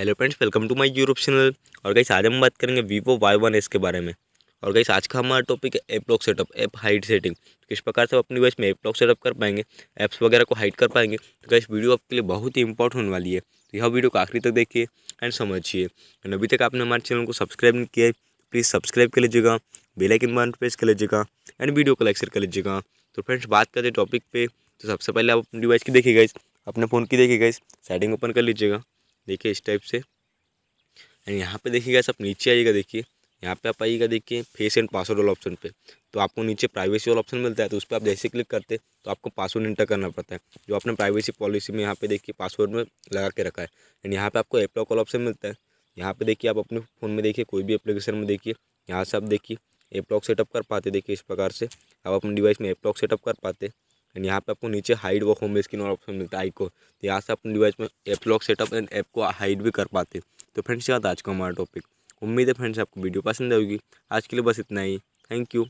hello friends welcome to my YouTube channel और गई आज हम बात करेंगे वीवो वाई वन एस के बारे में और गई आज का हमारा टॉपिक है app lock setup app hide setting किस प्रकार से आप अपनी डिवाइस में एप लॉक सेटअप कर पाएंगे एप्स वगैरह को हाइट कर पाएंगे तो गई वीडियो आपके लिए बहुत ही इंपॉर्टेंट होने वाली है तो यह वीडियो को आखिरी तक देखिए एंड समझिए एंड अभी तक आपने हमारे चैनल को सब्सक्राइब नहीं किया है प्लीज़ सब्सक्राइब कर लीजिएगा बेलाइकन बटन प्रेस कर लीजिएगा एंड वीडियो को लाइक शेयर कर लीजिएगा तो फ्रेंड्स बात हैं टॉपिक पे तो सबसे पहले आप अपनी डिवाइस की देखिए गई अपने फ़ोन की देखिए गई सेटिंग ओपन कर लीजिएगा देखिए इस टाइप से एंड यहाँ पे देखिएगा सब नीचे आइएगा देखिए यहाँ पे आप आइएगा देखिए फेस एंड पासवर्ड वाला ऑप्शन पे तो आपको नीचे प्राइवेसी वाला ऑप्शन मिलता है तो उस पर आप जैसे क्लिक करते तो आपको पासवर्ड इंटर करना पड़ता है जो आपने प्राइवेसी पॉलिसी में यहाँ पे देखिए पासवर्ड में लगा के रखा है एंड यहाँ पे आपको एपलॉक वाला ऑप्शन मिलता है यहाँ पे देखिए आप अपने फ़ोन में देखिए कोई भी एप्लीकेशन में देखिए यहाँ से आप देखिए एपलॉक सेटअप कर पाते देखिए इस प्रकार से आप अपने डिवाइस में एपलॉक सेटअप कर पाते एंड यहाँ पे आपको नीचे हाइड व होम स्क्रीन और ऑप्शन मिलता है आई को तो यहाँ से अपने डिवाइस में app lock setup and app को हाइड भी कर पाते तो फ्रेंड्स याद आज का हमारा टॉपिक उम्मीद है फ्रेंड्स आपको वीडियो पसंद आएगी आज के लिए बस इतना ही थैंक यू